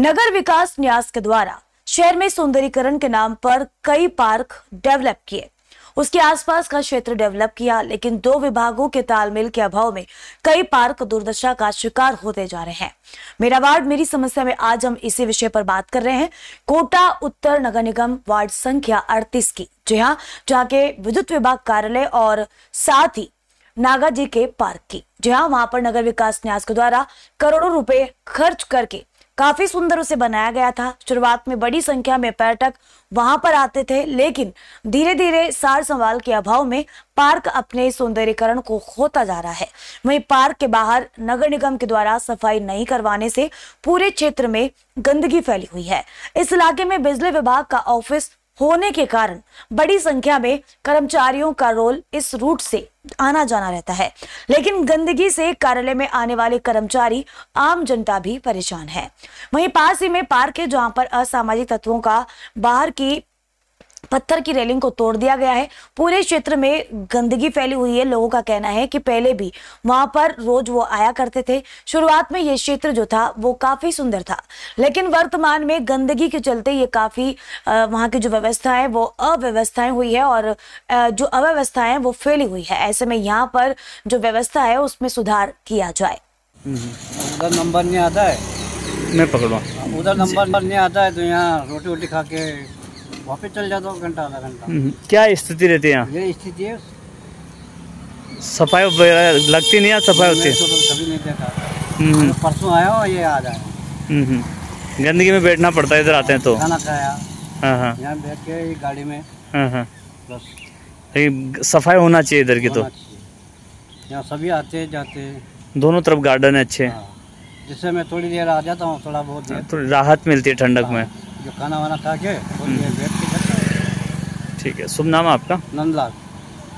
नगर विकास न्यास के द्वारा शहर में सौंदर्यकरण के नाम पर कई पार्क डेवलप किए उसके आसपास का क्षेत्र डेवलप किया लेकिन दो विभागों के तालमेल के अभाव में कई पार्क दुर्दशा का शिकार होते जा रहे हैं मेरा वार्ड मेरी समस्या में आज हम इसी विषय पर बात कर रहे हैं कोटा उत्तर नगर निगम वार्ड संख्या 38 की जी हाँ जहाँ के विद्युत विभाग कार्यालय और साथ ही नागा जी के पार्क की जी हाँ वहां पर नगर विकास न्यास के द्वारा करोड़ों रुपए खर्च करके काफी सुंदर उसे बनाया गया था शुरुआत में बड़ी संख्या में पर्यटक वहां पर आते थे लेकिन धीरे धीरे सार संभाल के अभाव में पार्क अपने सौंदर्यकरण को खोता जा रहा है वहीं पार्क के बाहर नगर निगम के द्वारा सफाई नहीं करवाने से पूरे क्षेत्र में गंदगी फैली हुई है इस इलाके में बिजली विभाग का ऑफिस होने के कारण बड़ी संख्या में कर्मचारियों का रोल इस रूट से आना जाना रहता है लेकिन गंदगी से कार्यालय में आने वाले कर्मचारी आम जनता भी परेशान है वहीं पास ही में पार्क है जहां पर असामाजिक तत्वों का बाहर की पत्थर की रेलिंग को तोड़ दिया गया है पूरे क्षेत्र में गंदगी फैली हुई है लोगों का कहना है कि पहले भी वहां पर रोज वो आया करते थे शुरुआत में ये क्षेत्र जो था वो काफी सुंदर था लेकिन वर्तमान में गंदगी के चलते ये काफी वहाँ की जो व्यवस्था है वो अव्यवस्थाएं हुई है और जो अव्यवस्था है वो फैली हुई है ऐसे में यहाँ पर जो व्यवस्था है उसमें सुधार किया जाए उधर नंबर नहीं आता है मैं पकड़ूँ उधर नंबर नहीं आता है तो यहाँ रोटी वोटी खा के वहाँ चल जाता हूँ घंटा आधा घंटा हम्म, क्या स्थिति रहती है यहाँ ये स्थिति है सफाई लगती नहीं है सफाई होती तो हम्म, हम्म। परसों आया ये आ जाए गंदगी में बैठना पड़ता है इधर आते हैं तो खाना खाया हाँ, हाँ। यहाँ बैठ के गाड़ी में हाँ, बस तो सफाई होना चाहिए इधर की तो यहाँ सभी आते जाते दोनों तरफ गार्डन है अच्छे जिससे मैं थोड़ी देर आ जाता हूँ थोड़ा बहुत थोड़ी राहत मिलती है ठंडक में जो खाना वाना खा के हम्म। ठीक है शुभ नाम आपका नंदलाल